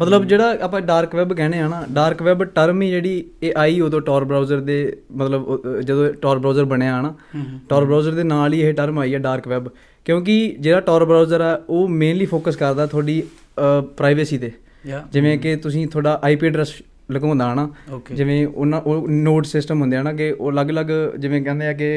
ਮਤਲਬ ਜਿਹੜਾ ਆਪਾਂ ਡਾਰਕ ਵੈਬ ਕਹਿੰਦੇ ਆ ਨਾ ਡਾਰਕ ਵੈਬ ਟਰਮ ਹੀ ਜਿਹੜੀ ਇਹ ਆਈ ਉਦੋਂ ਟੌਰ ਬ੍ਰਾਊਜ਼ਰ ਦੇ ਮਤਲਬ ਜਦੋਂ ਟੌਰ ਬ੍ਰਾਊਜ਼ਰ ਬਣਿਆ ਨਾ ਟੌਰ ਬ੍ਰਾਊਜ਼ਰ ਦੇ ਨਾਲ ਹੀ ਇਹ ਟਰਮ ਆਈ ਹੈ ਡਾਰਕ ਵੈਬ ਕਿਉਂਕਿ ਜਿਹੜਾ ਟੌਰ ਬ੍ਰਾਊਜ਼ਰ ਆ ਉਹ ਮੇਨਲੀ ਫੋਕਸ ਕਰਦਾ ਤੁਹਾਡੀ ਪ੍ਰਾਈਵੇਸੀ ਤੇ ਜਿਵੇਂ ਕਿ ਤੁਸੀਂ ਤੁਹਾਡਾ ਆਈਪੀ ਐਡਰੈਸ ਲਗਾਉਂਦਾ ਨਾ ਜਿਵੇਂ ਉਹਨਾਂ ਉਹ ਨੋਡ ਸਿਸਟਮ ਹੁੰਦੇ ਆ ਨਾ ਕਿ ਉਹ ਅਲੱਗ-ਅਲੱਗ ਜਿਵੇਂ ਕਹਿੰਦੇ ਆ ਕਿ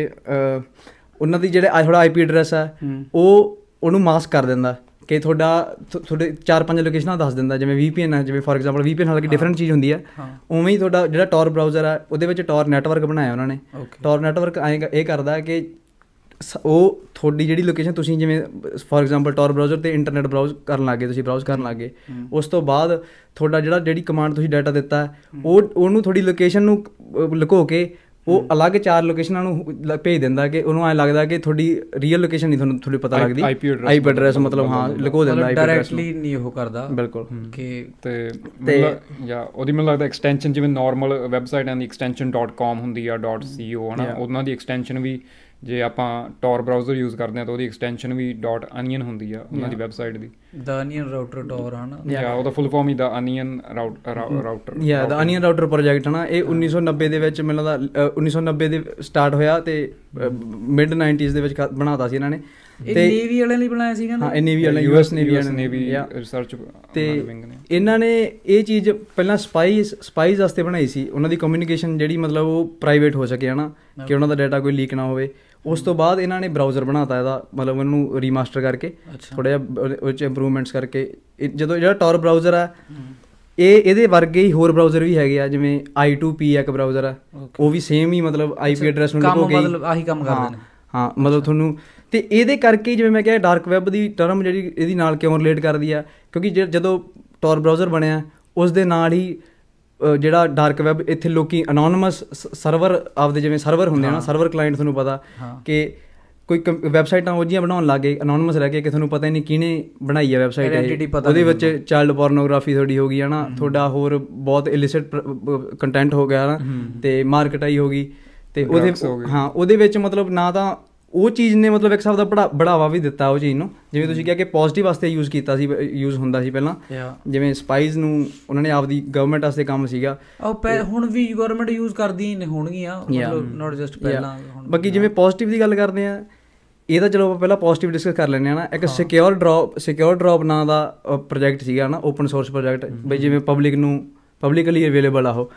ਉਹਨਾਂ ਦੀ ਜਿਹੜੇ ਥੋੜਾ ਆਈਪੀ ਐਡਰੈਸ ਆ ਉਹ ਉਹਨੂੰ ਮਾਸਕ ਕਰ ਦਿੰਦਾ ਕਿ ਤੁਹਾਡਾ ਤੁਹਾਡੇ ਚਾਰ ਪੰਜ ਲੋਕੇਸ਼ਨਾਂ ਦੱਸ ਦਿੰਦਾ ਜਿਵੇਂ VPN ਹੈ ਜਿਵੇਂ ਫੋਰ ਐਗਜ਼ਾਮਪਲ VPN ਹਾਲਾਂਕਿ ਡਿਫਰੈਂਟ ਚੀਜ਼ ਹੁੰਦੀ ਹੈ ਉਵੇਂ ਹੀ ਤੁਹਾਡਾ ਜਿਹੜਾ ਟੌਰ ਬ੍ਰਾਊਜ਼ਰ ਹੈ ਉਹਦੇ ਵਿੱਚ ਟੌਰ ਨੈਟਵਰਕ ਬਣਾਇਆ ਉਹਨਾਂ ਨੇ ਟੌਰ ਨੈਟਵਰਕ ਇਹ ਕਰਦਾ ਕਿ ਉਹ ਤੁਹਾਡੀ ਜਿਹੜੀ ਲੋਕੇਸ਼ਨ ਤੁਸੀਂ ਜਿਵੇਂ ਫੋਰ ਐਗਜ਼ਾਮਪਲ ਟੌਰ ਬ੍ਰਾਊਜ਼ਰ ਤੇ ਇੰਟਰਨੈਟ ਬ੍ਰਾਊਜ਼ ਕਰਨ ਲੱਗੇ ਤੁਸੀਂ ਬ੍ਰਾਊਜ਼ ਕਰਨ ਲੱਗੇ ਉਸ ਤੋਂ ਬਾਅਦ ਤੁਹਾਡਾ ਜਿਹੜਾ ਜਿਹੜੀ ਕਮਾਂਡ ਤੁਸੀਂ ਡਾਟਾ ਦਿੱਤਾ ਉਹ ਉਹਨੂੰ ਤੁਹਾਡੀ ਲੋਕੇਸ਼ਨ ਨੂੰ ਲੁਕੋ ਕੇ ਉਹ ਅਲੱਗ ਚਾਰ ਲੋਕੇਸ਼ਨਾਂ ਨੂੰ ਭੇਜ ਦਿੰਦਾ ਕਿ ਉਹਨੂੰ ਐ ਲੱਗਦਾ ਕਿ ਤੁਹਾਡੀ ਰੀਅਲ ਲੋਕੇਸ਼ਨ ਨਹੀਂ ਤੁਹਾਨੂੰ ਥੋੜੀ ਪਤਾ ਲੱਗਦੀ ਆਈਪੀ ਐਡਰੈਸ ਮਤਲਬ ਹਾਂ ਲਿਖੋ ਦਿੰਦਾ ਆਈਪੀ ਐਡਰੈਸ ਡਾਇਰੈਕਟਲੀ ਨਹੀਂ ਉਹ ਕਰਦਾ ਬਿਲਕੁਲ ਕਿ ਤੇ ਜਾਂ ਉਹਦੀ ਮੈਨੂੰ ਲੱਗਦਾ ਐਕਸਟੈਂਸ਼ਨ ਜਿਵੇਂ ਨਾਰਮਲ ਵੈਬਸਾਈਟਾਂ ਦੀ ਐਕਸਟੈਂਸ਼ਨ .com ਹੁੰਦੀ ਆ .co ਹਨਾ ਉਹਨਾਂ ਦੀ ਐਕਸਟੈਂਸ਼ਨ ਵੀ ਜੇ ਆਪਾਂ ਟੌਰ ਬ੍ਰਾਊਜ਼ਰ ਯੂਜ਼ ਕਰਦੇ ਆ ਤਾਂ ਉਹਦੀ ਐਕਸਟੈਂਸ਼ਨ ਵੀ .onion ਹੁੰਦੀ ਆ ਉਹਨਾਂ ਦੀ ਵੈਬਸਾਈਟ ਦੀ ਦਾ onion ਰਾਊਟਰ ਟੌਰ ਹਨ ਯਾ ਉਹਦਾ ਫੁੱਲ ਫਾਰਮ ਹੀ ਦਾ onion ਰਾਊਟਰ ਯਾ ਦਾ onion ਰਾਊਟਰ ਪ੍ਰੋਜੈਕਟ ਹਨਾ ਇਹ 1990 ਦੇ ਵਿੱਚ ਮੈਨੂੰ ਲੱਗਦਾ 1990 ਦੇ ਸਟਾਰਟ ਹੋਇਆ ਤੇ ਮਿਡ 90s mm-hmm. ਦੇ ਵਿੱਚ ਬਣਾਤਾ ਸੀ ਇਹਨਾਂ ਨੇ mm-hmm. ਇਹ ਨੇਵੀ ਵਾਲਿਆਂ ਲਈ ਬਣਾਇਆ ਸੀ ਕਹਿੰਦੇ ਹਾਂ ਇਹ ਨੇਵੀ ਵਾਲਿਆਂ ਯੂਐਸ ਨੇਵੀ ਵਾਲਿਆਂ ਨੇ ਵੀ ਰਿਸਰਚ ਤੇ ਇਹਨਾਂ ਨੇ ਇਹ ਚੀਜ਼ ਪਹਿਲਾਂ ਸਪਾਈ ਸਪਾਈਸ ਵਾਸਤੇ ਬਣਾਈ ਸੀ ਉਹਨਾਂ ਦੀ ਕਮਿਊਨੀਕੇਸ਼ਨ ਜਿਹੜੀ ਮਤਲਬ ਉਹ ਪ੍ਰਾਈਵੇਟ ਹੋ ਸਕੇ ਹਨਾ ਕਿ ਉਹਨਾਂ ਦਾ ਡਾਟਾ ਕੋਈ ਲੀਕ ਨਾ ਹੋਵੇ ਉਸ ਤੋਂ ਬਾਅਦ ਇਹਨਾਂ ਨੇ ਬਰਾਊਜ਼ਰ ਬਣਾਤਾ ਇਹਦਾ ਮਤਲਬ ਇਹਨੂੰ ਰੀਮਾਸਟਰ ਕਰਕੇ ਥੋੜਾ ਜਿਹਾ ਉਹ ਚ ਇੰਪਰੂਵਮੈਂਟਸ ਕਰਕੇ ਜਦੋਂ ਜਿਹੜਾ ਟੌਰ ਬਰਾਊਜ਼ਰ ਆ ਇਹ ਇਹਦੇ ਵਰਗੇ ਹੀ ਹੋਰ ਬਰਾਊਜ਼ਰ ਵੀ ਹੈਗੇ ਆ ਜਿਵੇਂ i2p ਇੱਕ ਬਰਾਊਜ਼ਰ ਆ ਉਹ ਵੀ ਸੇਮ ਹੀ ਮਤਲਬ IP ਐਡਰੈਸ ਨੂੰ ਲੁਕੋ ਕੇ ਮਤਲਬ ਆਹੀ ਕੰਮ ਕਰਦੇ ਨੇ ਹਾਂ ਮਤਲਬ ਤੁਹਾਨੂੰ ਤੇ ਇਹਦੇ ਕਰਕੇ ਜਿਵੇਂ ਮੈਂ ਕਿਹਾ ਡਾਰਕ ਵੈਬ ਦੀ ਟਰਮ ਜਿਹੜੀ ਇਹਦੀ ਨਾਲ ਕਿਉਂ ਰਿਲੇਟ ਕਰਦੀ ਆ ਕਿਉਂਕਿ ਜਦੋਂ ਟੌਰ ਬਰਾਊਜ਼ਰ ਬਣਿਆ ਉਸ ਦੇ ਨਾਲ ਹੀ ਜਿਹੜਾ ਡਾਰਕ ਵੈਬ ਇੱਥੇ ਲੋਕੀ ਅਨੋਨਿਮਸ ਸਰਵਰ ਆਪਦੇ ਜਿਵੇਂ ਸਰਵਰ ਹੁੰਦੇ ਆ ਨਾ ਸਰਵਰ ਕਲਾਇੰਟ ਤੁਹਾਨੂੰ ਪਤਾ ਕਿ ਕੋਈ ਵੈਬਸਾਈਟਾਂ ਉਹ ਜੀਆਂ ਬਣਾਉਣ ਲੱਗੇ ਅਨੋਨਿਮਸ ਰਹਿ ਕੇ ਕਿ ਤੁਹਾਨੂੰ ਪਤਾ ਹੀ ਨਹੀਂ ਕਿਹਨੇ ਬਣਾਈ ਹੈ ਵੈਬਸਾਈਟ ਉਹਦੇ ਵਿੱਚ ਚਾਈਲਡ ਪੋਰਨੋਗ੍ਰਾਫੀ ਥੋੜੀ ਹੋ ਗਈ ਹੈ ਨਾ ਤੁਹਾਡਾ ਹੋਰ ਬਹੁਤ ਇਲਿਸਿਟ ਕੰਟੈਂਟ ਹੋ ਗਿਆ ਨਾ ਤੇ ਮਾਰਕਟਾਈ ਹੋ ਗਈ ਤੇ ਉਹਦੇ ਹਾਂ ਉਹਦੇ ਵਿੱਚ ਮਤਲਬ ਨਾ ਤਾਂ ਉਹ ਚੀਜ਼ ਨੇ ਮਤਲਬ ਇੱਕ ਸਾਫ ਦਾ ਬੜਾਵਾ ਵੀ ਦਿੱਤਾ ਉਹ ਚੀਜ਼ ਨੂੰ ਜਿਵੇਂ ਤੁਸੀਂ ਕਿਹਾ ਕਿ ਪੋਜ਼ਿਟਿਵ ਵਾਸਤੇ ਯੂਜ਼ ਕੀਤਾ ਸੀ ਯੂਜ਼ ਹੁੰਦਾ ਸੀ ਪਹਿਲਾਂ ਜਿਵੇਂ ਸਪਾਈਸ ਨੂੰ ਉਹਨਾਂ ਨੇ ਆਪਦੀ ਗਵਰਨਮੈਂਟ ਵਾਸਤੇ ਕੰਮ ਸੀਗਾ ਉਹ ਹੁਣ ਵੀ ਗਵਰਨਮੈਂਟ ਯੂਜ਼ ਕਰਦੀ ਨੇ ਹੋਣਗੀਆਂ ਮਤਲਬ ਨਾਟ ਜਸਟ ਪਹਿਲਾਂ ਹੁਣ ਬਾਕੀ ਜਿਵੇਂ ਪੋਜ਼ਿਟਿਵ ਦੀ ਗੱਲ ਕਰਦੇ ਆ ਇਹ ਤਾਂ ਚਲੋ ਆਪਾਂ ਪਹਿਲਾਂ ਪੋਜ਼ਿਟਿਵ ਡਿਸਕਸ ਕਰ ਲੈਂਦੇ ਆ ਨਾ ਇੱਕ ਸਿਕਿਉਰ ਡ੍ਰੌਪ ਸਿਕਿਉਰ ਡ੍ਰੌਪ ਨਾਂ ਦਾ ਪ੍ਰੋਜੈਕਟ ਸੀਗਾ ਨਾ ਓਪਨ ਸੋਰਸ ਪ੍ਰੋਜੈਕਟ ਬਈ ਜਿਵੇਂ ਪਬਲਿਕ ਨੂੰ ਪਬਲਿਕਲੀ ਅਵੇਲੇਬਲ ਆ ਉਹ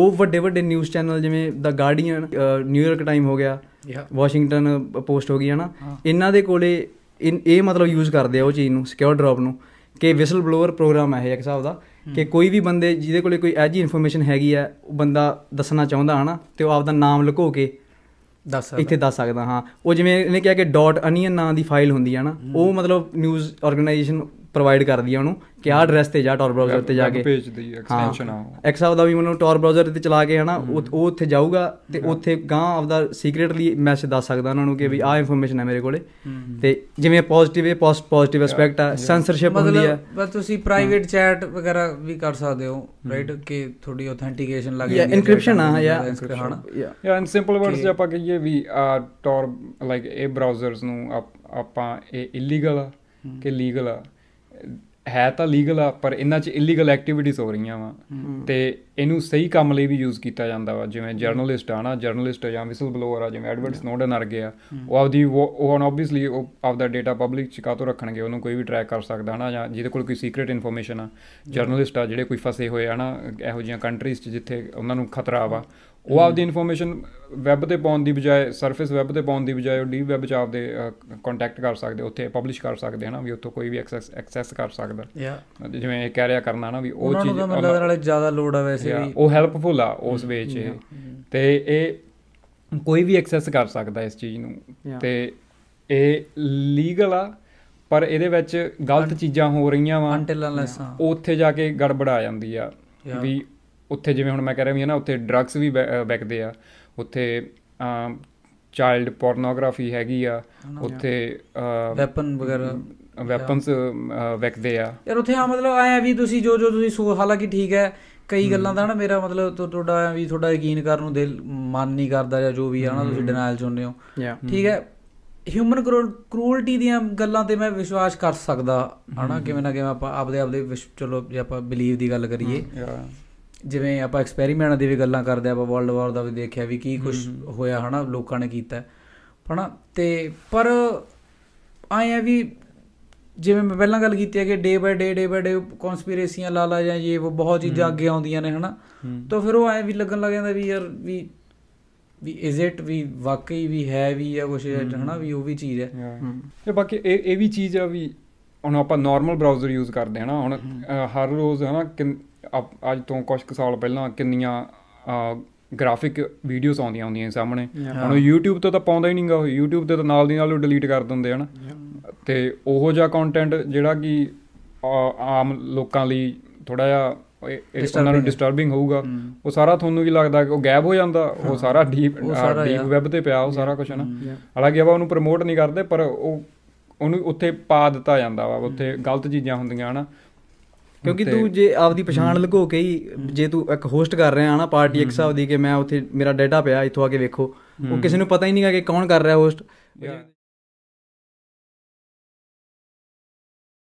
ਉਹ ਵੱਡੇ ਵੱਡੇ ਨਿਊਜ਼ ਚੈਨਲ ਜਿਵੇਂ ਦਾ ਗਾਰਡੀਅਨ ਨਿਊਯਾਰਕ ਟਾਈਮ ਹੋ ਗਿਆ ਵਾਸ਼ਿੰਗਟਨ ਪੋਸਟ ਹੋ ਗਈ ਹਨਾ ਇਹਨਾਂ ਦੇ ਕੋਲੇ ਇਹ ਮਤਲਬ ਯੂਜ਼ ਕਰਦੇ ਆ ਉਹ ਚੀਜ਼ ਨੂੰ ਸਿਕਿਉਰ ਡ੍ਰੌਪ ਨੂੰ ਕਿ ਵਿਸਲ ਬਲੋਅਰ ਪ੍ਰੋਗਰਾਮ ਹੈ ਇੱਕ ਹਿਸਾਬ ਦਾ ਕਿ ਕੋਈ ਵੀ ਬੰਦੇ ਜਿਹਦੇ ਕੋਲੇ ਕੋਈ ਐਜੀ ਇਨਫੋਰਮੇਸ਼ਨ ਹੈਗੀ ਆ ਉਹ ਬੰਦਾ ਦੱਸਣਾ ਚਾਹੁੰਦਾ ਹਨਾ ਤੇ ਉਹ ਆਪਦਾ ਨਾਮ ਲੁਕੋ ਕੇ ਦੱਸ ਸਕਦਾ ਇੱਥੇ ਦੱਸ ਸਕਦਾ ਹਾਂ ਉਹ ਜਿਵੇਂ ਇਹਨੇ ਕਿਹਾ ਕਿ .onion ਨਾਂ ਦੀ ਫਾਈਲ ਹੁੰਦੀ ਹੈ ਨਾ ਉਹ ਮਤਲਬ ਨਿਊਜ਼ ਆਰਗੇਨਾਈਜੇਸ਼ਨ ਪ੍ਰੋਵਾਈਡ ਕਰਦੀ ਹੈ ਉਹਨੂੰ ਕਿ ਆਹ ਐਡਰੈਸ ਤੇ ਜਾ ਟੌਰ ਬ੍ਰਾਊਜ਼ਰ ਤੇ ਜਾ ਕੇ ਪੇਜ ਦੀ ਐਕਸਟੈਂਸ਼ਨ ਆ ਐਕਸਾ ਉਹਦਾ ਵੀ ਮਤਲਬ ਟੌਰ ਬ੍ਰਾਊਜ਼ਰ ਤੇ ਚਲਾ ਕੇ ਹਨਾ ਉਹ ਉੱਥੇ ਜਾਊਗਾ ਤੇ ਉੱਥੇ ਗਾਂ ਆਪਦਾ ਸੀਕ੍ਰੀਟਲੀ ਮੈਸੇਜ ਦੱਸ ਸਕਦਾ ਉਹਨਾਂ ਨੂੰ ਕਿ ਵੀ ਆਹ ਇਨਫੋਰਮੇਸ਼ਨ ਹੈ ਮੇਰੇ ਕੋਲੇ ਤੇ ਜਿਵੇਂ ਪੋਜ਼ਿਟਿਵ ਹੈ ਪੋਜ਼ਿਟਿਵ ਐਸਪੈਕਟ ਆ ਸੈਂਸਰਸ਼ਿਪ ਹੁੰਦੀ ਆ ਮਤਲਬ ਤੁਸੀਂ ਪ੍ਰਾਈਵੇਟ ਚੈਟ ਵਗੈਰਾ ਵੀ ਕਰ ਸਕਦੇ ਹੋ ਰਾਈਟ ਕਿ ਥੋੜੀ ਆਥੈਂਟੀਕੇਸ਼ਨ ਲੱਗ ਜਾਂਦੀ ਹੈ ਇਨਕ੍ਰਿਪਸ਼ਨ ਆ ਜਾਂ ਹਨਾ ਯਾ ਇਨ ਸਿੰਪਲ ਵਰਡਸ ਜੇ ਆਪਾਂ ਕਹੀਏ ਵੀ ਆ ਟੌਰ ਲਾਈਕ ਇਹ ਬ੍ਰਾਊਜ਼ਰਸ ਨੂੰ ਆਪਾਂ ਇਹ ਇਲੀਗਲ ਆ ਕਿ ਲੀਗਲ ਆ ਹੈ ਤਾਂ ਲੀਗਲ ਆ ਪਰ ਇਹਨਾਂ 'ਚ ਇਲੀਗਲ ਐਕਟੀਵਿਟੀਜ਼ ਹੋ ਰਹੀਆਂ ਵਾ ਤੇ ਇਹਨੂੰ ਸਹੀ ਕੰਮ ਲਈ ਵੀ ਯੂਜ਼ ਕੀਤਾ ਜਾਂਦਾ ਵਾ ਜਿਵੇਂ ਜਰਨਲਿਸਟ ਆ ਨਾ ਜਰਨਲਿਸਟ ਜਾਂ ਵਿਸਲ ਬਲੋਅਰ ਆ ਜਿਵੇਂ ਐਡਵਰਡ ਸਨੋਡਨ ਅਰ ਆ ਉਹ ਆਪਦੀ ਉਹ ਆਨ ਆਬਵੀਅਸਲੀ ਉਹ ਆਪਦਾ ਡਾਟਾ ਪਬਲਿਕ ਚ ਕਾਤੋਂ ਰੱਖਣਗੇ ਉਹਨੂੰ ਕੋਈ ਵੀ ਟਰੈਕ ਕਰ ਸਕਦਾ ਹਨਾ ਜਾਂ ਜਿਹਦੇ ਕੋਲ ਕੋਈ ਸੀਕ੍ਰੀਟ ਇਨਫੋਰਮੇਸ਼ਨ ਆ ਜਰਨਲਿਸਟ ਆ ਜਿਹੜੇ ਕੋਈ ਫਸੇ ਹੋਏ ਆ ਨਾ ਇਹੋ ਜਿਹੀਆਂ ਕੰਟਰੀਜ਼ 'ਚ ਜਿੱਥੇ ਉਹਨਾਂ ਨੂੰ ਖਤਰਾ ਵਾ ਉਹ ਆਪਦੀ ਇਨਫੋਰਮੇਸ਼ਨ ਵੈਬ ਤੇ ਪਾਉਣ ਦੀ ਬਜਾਏ ਸਰਫੇਸ ਵੈਬ ਤੇ ਪਾਉਣ ਦੀ ਬਜਾਏ ਉਹ ਡੀਪ ਵੈਬ 'ਚ ਆਪ ਦੇ ਕੰਟੈਕਟ ਕਰ ਸਕਦੇ ਉੱਥੇ ਪਬਲਿਸ਼ ਕਰ ਸਕਦੇ ਹਨਾ ਵੀ ਉੱਥੋਂ ਕੋਈ ਵੀ ਐਕਸੈਸ ਐਕਸੈਸ ਕਰ ਸਕਦਾ ਜਿਵੇਂ ਇਹ ਕਹਿ ਰਿਹਾ ਕਰਨਾ ਨਾ ਵੀ ਉਹ ਚੀਜ਼ ਉਹਨਾਂ ਦਾ ਨਾਲੇ ਜ਼ਿਆਦਾ ਲੋਡ ਆ ਵੈਸੇ ਵੀ ਉਹ ਹੈਲਪਫੁਲ ਆ ਉਸ ਵੇਚ ਤੇ ਇਹ ਕੋਈ ਵੀ ਐਕਸੈਸ ਕਰ ਸਕਦਾ ਇਸ ਚੀਜ਼ ਨੂੰ ਤੇ ਇਹ ਲੀਗਲ ਆ ਪਰ ਇਹਦੇ ਵਿੱਚ ਗਲਤ ਚੀਜ਼ਾਂ ਹੋ ਰਹੀਆਂ ਵਾ ਉੱਥੇ ਜਾ ਕੇ ਗੜਬੜ ਆ ਜਾਂਦੀ ਆ ਵੀ ਉੱਥੇ ਜਿਵੇਂ ਹੁਣ ਮੈਂ ਕਹਿ ਰਿਹਾ ਵੀ ਹੈ ਨਾ ਉੱਥੇ ਡਰੱਗਸ ਵੀ ਵਿਕਦੇ ਆ ਉੱਥੇ ਚਾਈਲਡ ਪੋਰਨੋਗ੍ਰਾਫੀ ਹੈਗੀ ਆ ਉੱਥੇ ਵੈਪਨ ਵਗੈਰਾ ਵੈਪਨਸ ਵਿਕਦੇ ਆ ਯਾਰ ਉੱਥੇ ਆ ਮਤਲਬ ਆਇਆ ਵੀ ਤੁਸੀਂ ਜੋ ਜੋ ਤੁਸੀਂ ਸੋ ਹਾਲਾਂਕਿ ਠੀਕ ਹੈ ਕਈ ਗੱਲਾਂ ਦਾ ਨਾ ਮੇਰਾ ਮਤਲਬ ਤੁਹਾਡਾ ਵੀ ਤੁਹਾਡਾ ਯਕੀਨ ਕਰਨ ਨੂੰ ਦਿਲ ਮੰਨ ਨਹੀਂ ਕਰਦਾ ਜਾਂ ਜੋ ਵੀ ਆ ਨਾ ਤੁਸੀਂ ਡਿਨਾਇਲ ਚੁੰਨੇ ਹੋ ਠੀਕ ਹੈ ਹਿਊਮਨ ਕਰੂਲਟੀ ਦੀਆਂ ਗੱਲਾਂ ਤੇ ਮੈਂ ਵਿਸ਼ਵਾਸ ਕਰ ਸਕਦਾ ਹਨਾ ਕਿਵੇਂ ਨਾ ਕਿਵੇਂ ਆਪਾਂ ਆਪਦੇ ਆਪਦੇ ਚਲੋ ਜੇ ਆਪਾਂ ਬਲੀਵ ਦੀ ਗੱਲ ਕਰੀਏ ਜਿਵੇਂ ਆਪਾਂ ਐਕਸਪੈਰੀਮੈਂਟ ਦੀ ਵੀ ਗੱਲਾਂ ਕਰਦੇ ਆਪਾਂ ਵਰਲਡ ਵਾਰ ਦਾ ਵੀ ਦੇਖਿਆ ਵੀ ਕੀ ਕੁਝ ਹੋਇਆ ਹਨਾ ਲੋਕਾਂ ਨੇ ਕੀਤਾ ਹਨਾ ਤੇ ਪਰ ਆਇਆ ਵੀ ਜਿਵੇਂ ਮੈਂ ਪਹਿਲਾਂ ਗੱਲ ਕੀਤੀ ਹੈ ਕਿ day by day day by day ਕਨਸਪੀਰੇਸੀਆਂ ਲਾ ਲਾ ਜਾਂ ਇਹ ਉਹ ਬਹੁਤ ਚੀਜ਼ਾਂ ਅੱਗੇ ਆਉਂਦੀਆਂ ਨੇ ਹਨਾ ਤਾਂ ਫਿਰ ਉਹ ਐ ਵੀ ਲੱਗਣ ਲੱਗ ਜਾਂਦਾ ਵੀ ਯਾਰ ਵੀ ਵੀ ਇਜ਼ ਇਟ ਵੀ ਵਾਕਈ ਵੀ ਹੈ ਵੀ ਜਾਂ ਕੁਝ ਹਨਾ ਵੀ ਉਹ ਵੀ ਚੀਜ਼ ਹੈ ਤੇ ਬਾਕੀ ਇਹ ਇਹ ਵੀ ਚੀਜ਼ ਆ ਵੀ ਹੁਣ ਆਪਾਂ ਨਾਰਮਲ ਬ੍ਰਾਊਜ਼ਰ ਯੂਜ਼ ਕਰਦੇ ਹਨਾ ਹੁਣ ਹਰ ਰੋਜ਼ ਹਨਾ ਅੱਜ ਤੋਂ ਕੁਝ ਸਾਲ ਪਹਿਲਾਂ ਕਿੰਨੀਆਂ ਗ੍ਰਾਫਿਕ ਵੀਡੀਓਜ਼ ਆਉਂਦੀਆਂ ਹੁੰਦੀਆਂ ਸਾਹਮਣੇ ਹੁਣ YouTube ਤੋਂ ਤਾਂ ਪਾਉਂਦਾ ਹੀ ਨਹੀਂਗਾ ਉਹ YouTube ਤੇ ਤਾਂ ਨਾਲ ਦੀ ਨਾਲ ਉਹ ਡਿਲੀਟ ਕਰ ਦਿੰਦੇ ਹਨ ਤੇ ਉਹੋ ਜਿਹਾ ਕੰਟੈਂਟ ਜਿਹੜਾ ਕਿ ਆਮ ਲੋਕਾਂ ਲਈ ਥੋੜਾ ਜਿਹਾ ਇਹਨਾਂ ਨੂੰ ਡਿਸਟਰਬਿੰਗ ਹੋਊਗਾ ਉਹ ਸਾਰਾ ਤੁਹਾਨੂੰ ਕੀ ਲੱਗਦਾ ਕਿ ਉਹ ਗਾਇਬ ਹੋ ਜਾਂਦਾ ਉਹ ਸਾਰਾ ਡੀਪ ਡੀਪ ਵੈਬ ਤੇ ਪਿਆ ਉਹ ਸਾਰਾ ਕੁਝ ਹਨਾ ਹਾਲਾਂਕਿ ਆਪਾਂ ਉਹਨੂੰ ਪ੍ਰਮੋਟ ਨਹੀਂ ਕਰਦੇ ਪਰ ਉਹ ਉਹਨੂੰ ਉੱਥੇ ਪਾ ਦਿੱਤਾ ਜਾਂਦਾ ਵਾ ਉੱਥੇ ਗਲਤ ਚੀਜ਼ਾਂ ਹੁੰਦੀਆਂ ਹਨਾ ਕਿਉਂਕਿ ਤੂੰ ਜੇ ਆਪਦੀ ਪਛਾਣ ਲਗੋ ਕੇ ਹੀ ਜੇ ਤੂੰ ਇੱਕ ਹੋਸਟ ਕਰ ਰਿਹਾ ਨਾ ਪਾਰਟੀ ਇੱਕ ਸਾਹ ਦੀ ਕਿ ਮੈਂ ਉੱਥੇ ਮੇਰਾ ਡਾਟਾ ਪਿਆ ਇੱਥੋਂ ਆ ਕੇ ਵੇਖੋ ਉਹ ਕਿਸੇ ਨੂੰ ਪਤਾ ਹੀ ਨਹੀਂਗਾ ਕਿ ਕੌਣ ਕਰ ਰਿਹਾ ਹੋਸਟ